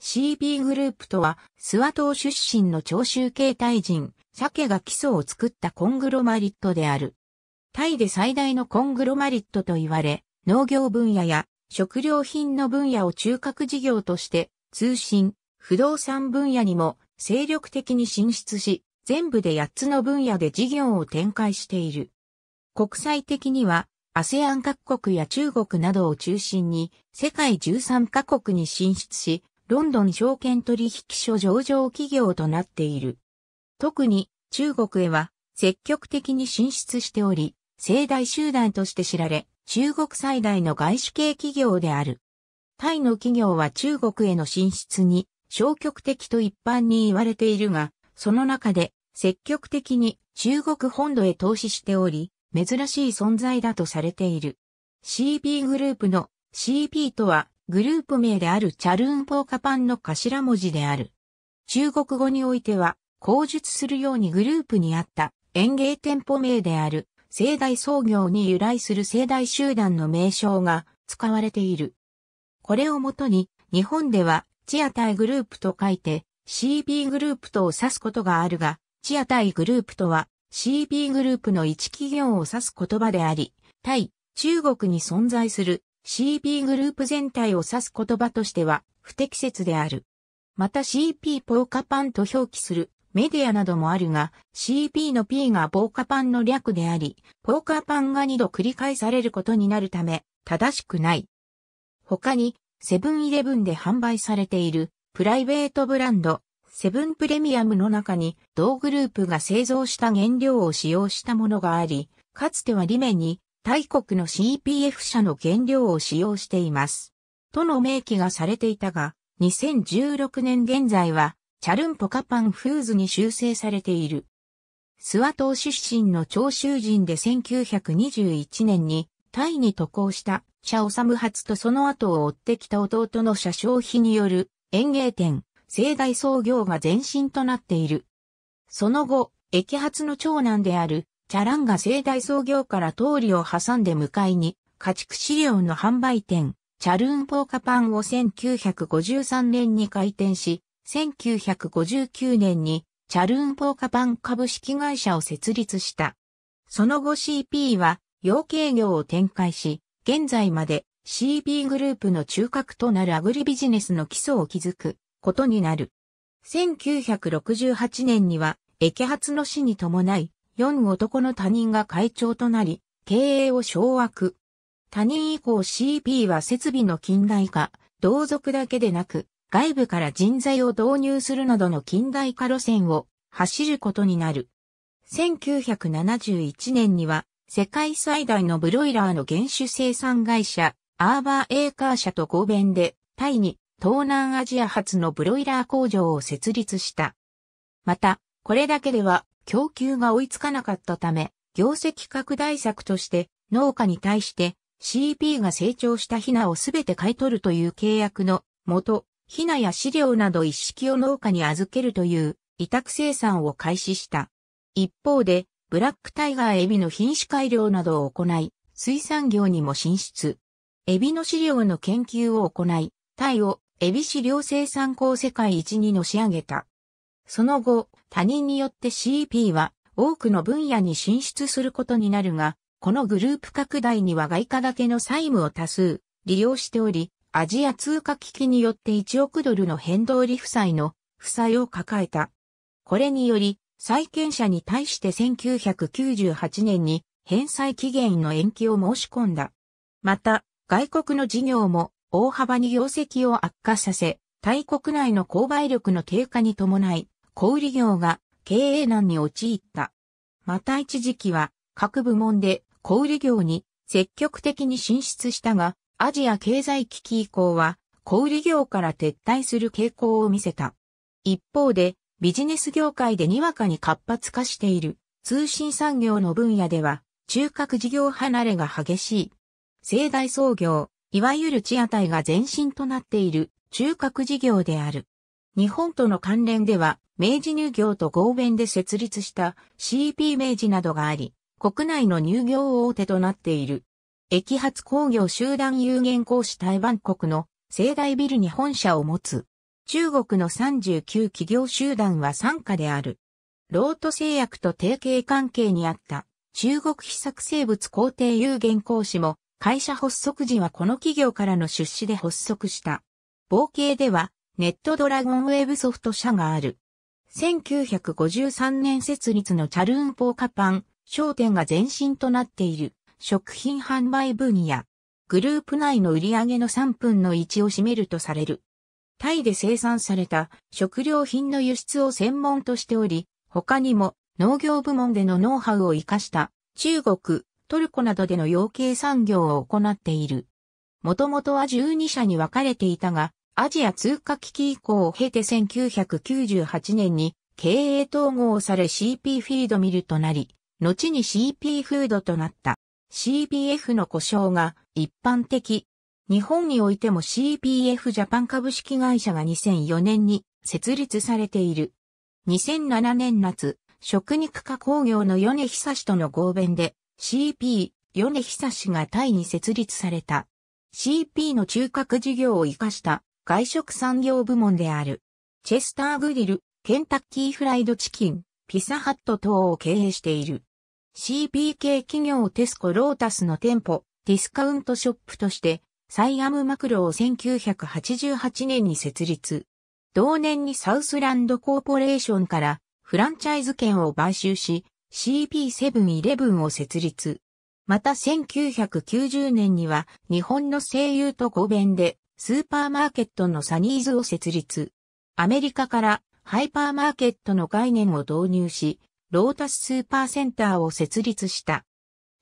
CB グループとは、諏訪島出身の長州系タイ人、ケが基礎を作ったコングロマリットである。タイで最大のコングロマリットと言われ、農業分野や食料品の分野を中核事業として、通信、不動産分野にも精力的に進出し、全部で8つの分野で事業を展開している。国際的には、アセアン各国や中国などを中心に、世界13カ国に進出し、ロンドン証券取引所上場企業となっている。特に中国へは積極的に進出しており、盛大集団として知られ、中国最大の外資系企業である。タイの企業は中国への進出に消極的と一般に言われているが、その中で積極的に中国本土へ投資しており、珍しい存在だとされている。CB グループの CB とはグループ名であるチャルーンポーカパンの頭文字である。中国語においては、口述するようにグループにあった園芸店舗名である盛大創業に由来する盛大集団の名称が使われている。これをもとに日本ではチアタイグループと書いて CB グループとを指すことがあるが、チアタイグループとは CB グループの一企業を指す言葉であり、対中国に存在する CP グループ全体を指す言葉としては不適切である。また CP ポーカパンと表記するメディアなどもあるが、CP の P がポーカパンの略であり、ポーカパンが二度繰り返されることになるため、正しくない。他に、セブンイレブンで販売されているプライベートブランド、セブンプレミアムの中に同グループが製造した原料を使用したものがあり、かつてはリメに大国の CPF 社の原料を使用しています。との明記がされていたが、2016年現在は、チャルンポカパンフーズに修正されている。諏訪島出身の長州人で1921年にタイに渡航した社治発とその後を追ってきた弟の社商費による園芸店、盛大創業が前身となっている。その後、駅発の長男であるチャランが盛大創業から通りを挟んで向かいに、家畜飼料の販売店、チャルーンポーカパンを1953年に開店し、1959年にチャルーンポーカパン株式会社を設立した。その後 CP は養鶏業を展開し、現在まで c p グループの中核となるアグリビジネスの基礎を築くことになる。1968年には、駅発の死に伴い、4男の他人が会長となり、経営を掌握。他人以降 CP は設備の近代化、同族だけでなく、外部から人材を導入するなどの近代化路線を走ることになる。1971年には、世界最大のブロイラーの原種生産会社、アーバーエーカー社と合弁で、タイに東南アジア初のブロイラー工場を設立した。また、これだけでは供給が追いつかなかったため、業績拡大策として農家に対して CP が成長したヒナをすべて買い取るという契約のもと、ヒナや飼料など一式を農家に預けるという委託生産を開始した。一方で、ブラックタイガーエビの品種改良などを行い、水産業にも進出。エビの飼料の研究を行い、タイをエビ飼料生産校世界一にのし上げた。その後、他人によって CP は多くの分野に進出することになるが、このグループ拡大には外貨建ての債務を多数利用しており、アジア通貨危機によって1億ドルの変動利負債の負債を抱えた。これにより、債権者に対して1998年に返済期限の延期を申し込んだ。また、外国の事業も大幅に業績を悪化させ、タイ国内の購買力の低下に伴い、小売業が経営難に陥った。また一時期は各部門で小売業に積極的に進出したが、アジア経済危機以降は小売業から撤退する傾向を見せた。一方でビジネス業界でにわかに活発化している通信産業の分野では中核事業離れが激しい。盛大創業、いわゆる地屋台が前身となっている中核事業である。日本との関連では、明治乳業と合弁で設立した CP 明治などがあり、国内の乳業大手となっている。液発工業集団有限公司台湾国の盛大ビルに本社を持つ。中国の39企業集団は参加である。ロート製薬と提携関係にあった中国非作生物工程有限公司も会社発足時はこの企業からの出資で発足した。合計ではネットドラゴンウェブソフト社がある。1953年設立のチャルーンポーカパン、商店が前身となっている食品販売分野。グループ内の売り上げの3分の1を占めるとされる。タイで生産された食料品の輸出を専門としており、他にも農業部門でのノウハウを活かした中国、トルコなどでの養鶏産業を行っている。もともとは12社に分かれていたが、アジア通貨危機以降を経て1998年に経営統合され CP フィードミルとなり、後に CP フードとなった。CPF の故障が一般的。日本においても CPF ジャパン株式会社が2004年に設立されている。2007年夏、食肉加工業の米久氏との合弁で CP 米久氏がタイに設立された。CP の中核事業を活かした外食産業部門である。チェスターグリル、ケンタッキーフライドチキン、ピザハット等を経営している。CPK 企業テスコロータスの店舗、ディスカウントショップとして、サイアムマクロを1988年に設立。同年にサウスランドコーポレーションからフランチャイズ券を買収し、CP7-11 を設立。また1990年には日本の声優と語弁でスーパーマーケットのサニーズを設立。アメリカからハイパーマーケットの概念を導入し、ロータススーパーセンターを設立した。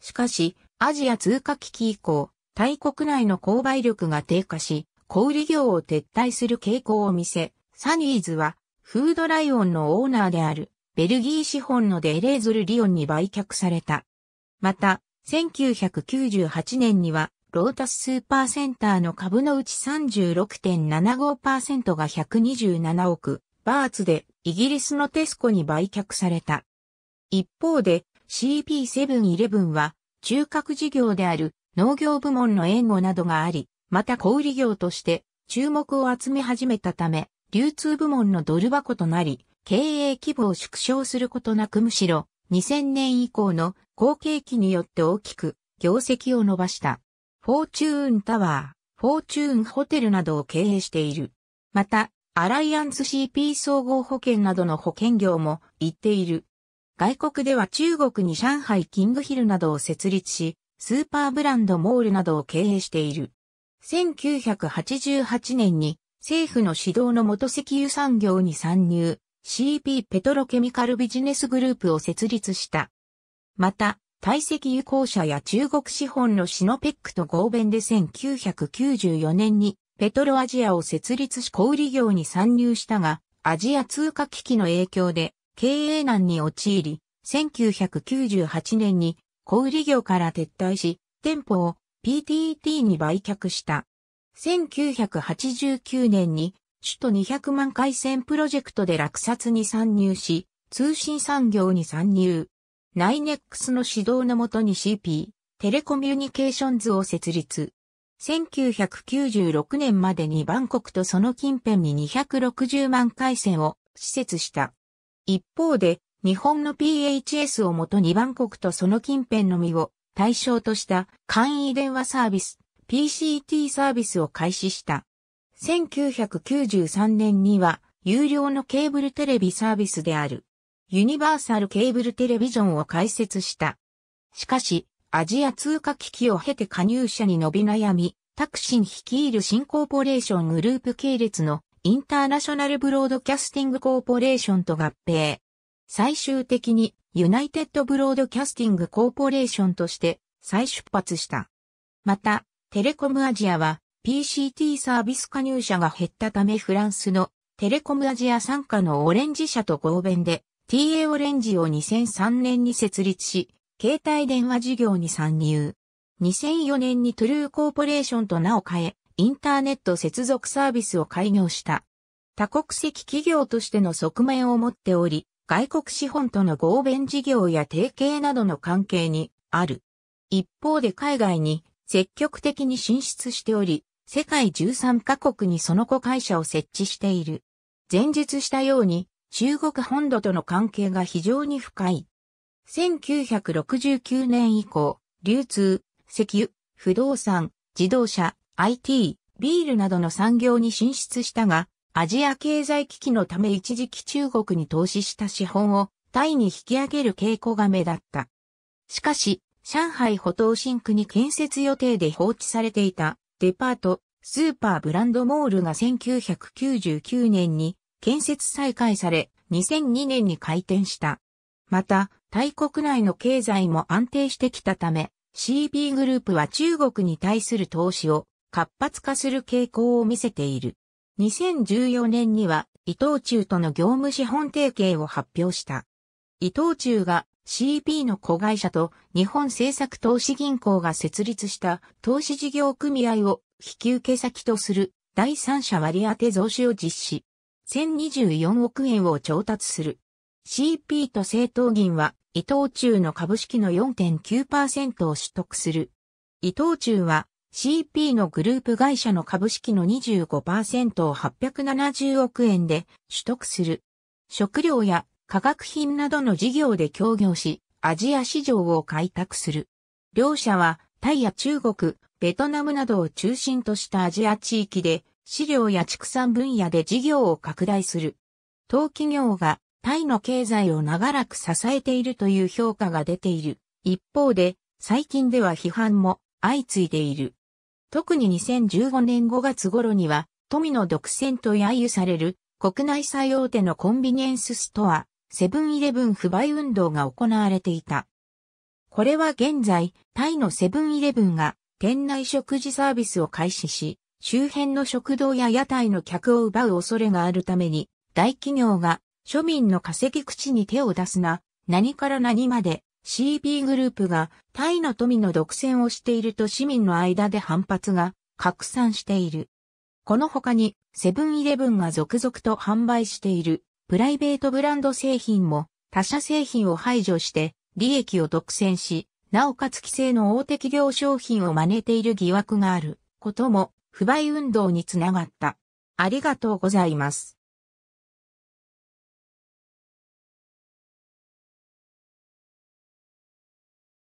しかし、アジア通貨危機以降、タイ国内の購買力が低下し、小売業を撤退する傾向を見せ、サニーズは、フードライオンのオーナーである、ベルギー資本のデレーズル・リオンに売却された。また、1998年には、ロータススーパーセンターの株のうち36.75%が127億バーツでイギリスのテスコに売却された。一方で CP7-11 は中核事業である農業部門の援護などがあり、また小売業として注目を集め始めたため、流通部門のドル箱となり、経営規模を縮小することなくむしろ2000年以降の後継期によって大きく業績を伸ばした。フォーチューンタワー、フォーチューンホテルなどを経営している。また、アライアンス CP 総合保険などの保険業も行っている。外国では中国に上海キングヒルなどを設立し、スーパーブランドモールなどを経営している。1988年に政府の指導の元石油産業に参入、CP ペトロケミカルビジネスグループを設立した。また、堆積有効者や中国資本のシノペックと合弁で1994年にペトロアジアを設立し小売業に参入したが、アジア通貨危機の影響で経営難に陥り、1998年に小売業から撤退し、店舗を PTT に売却した。1989年に首都200万回線プロジェクトで落札に参入し、通信産業に参入。ナイネックスの指導のもとに CP、テレコミュニケーションズを設立。1996年までにバンコクとその近辺に260万回線を施設した。一方で、日本の PHS をもとにバンコクとその近辺のみを対象とした簡易電話サービス、PCT サービスを開始した。1993年には有料のケーブルテレビサービスであるユニバーサルケーブルテレビジョンを開設した。しかし、アジア通貨危機を経て加入者に伸び悩み、タクシン率いる新コーポレーショングループ系列のインターナショナルブロードキャスティングコーポレーションと合併。最終的にユナイテッドブロードキャスティングコーポレーションとして再出発した。また、テレコムアジアは PCT サービス加入者が減ったためフランスのテレコムアジア参加のオレンジ社と合弁で TA オレンジを2003年に設立し、携帯電話事業に参入。2004年にトゥルーコーポレーションと名を変え、インターネット接続サービスを開業した。多国籍企業としての側面を持っており、外国資本との合弁事業や提携などの関係にある。一方で海外に積極的に進出しており、世界13カ国にその子会社を設置している。前述したように、中国本土との関係が非常に深い。1969年以降、流通、石油、不動産、自動車、IT、ビールなどの産業に進出したが、アジア経済危機のため一時期中国に投資した資本をタイに引き上げる傾向が目立った。しかし、上海歩東新区に建設予定で放置されていたデパート、スーパーブランドモールが1999年に建設再開され、2002年に開店した。また、タイ国内の経済も安定してきたため、CB グループは中国に対する投資を活発化する傾向を見せている。2014年には伊藤忠との業務資本提携を発表した。伊藤忠が CB の子会社と日本政策投資銀行が設立した投資事業組合を引き受け先とする第三者割当増資を実施。1024億円を調達する。CP と政党銀は、伊藤忠の株式の4.9%を取得する。伊藤忠は CP のグループ会社の株式の25%を870億円で取得する。食料や化学品などの事業で協業し、アジア市場を開拓する。両社はタイや中国、ベトナムなどを中心としたアジア地域で飼料や畜産分野で事業を拡大する。当企業がタイの経済を長らく支えているという評価が出ている。一方で、最近では批判も相次いでいる。特に2015年5月頃には、富の独占と揶揄される国内最大手のコンビニエンスストア、セブンイレブン不買運動が行われていた。これは現在、タイのセブンイレブンが店内食事サービスを開始し、周辺の食堂や屋台の客を奪う恐れがあるために、大企業が庶民の稼ぎ口に手を出すな、何から何まで CB グループがタイの富の独占をしていると市民の間で反発が拡散している。この他にセブンイレブンが続々と販売しているプライベートブランド製品も他社製品を排除して利益を独占し、なおかつ規制の大手企業商品を真似ている疑惑があることも不買運動につながった。ありがとうございます。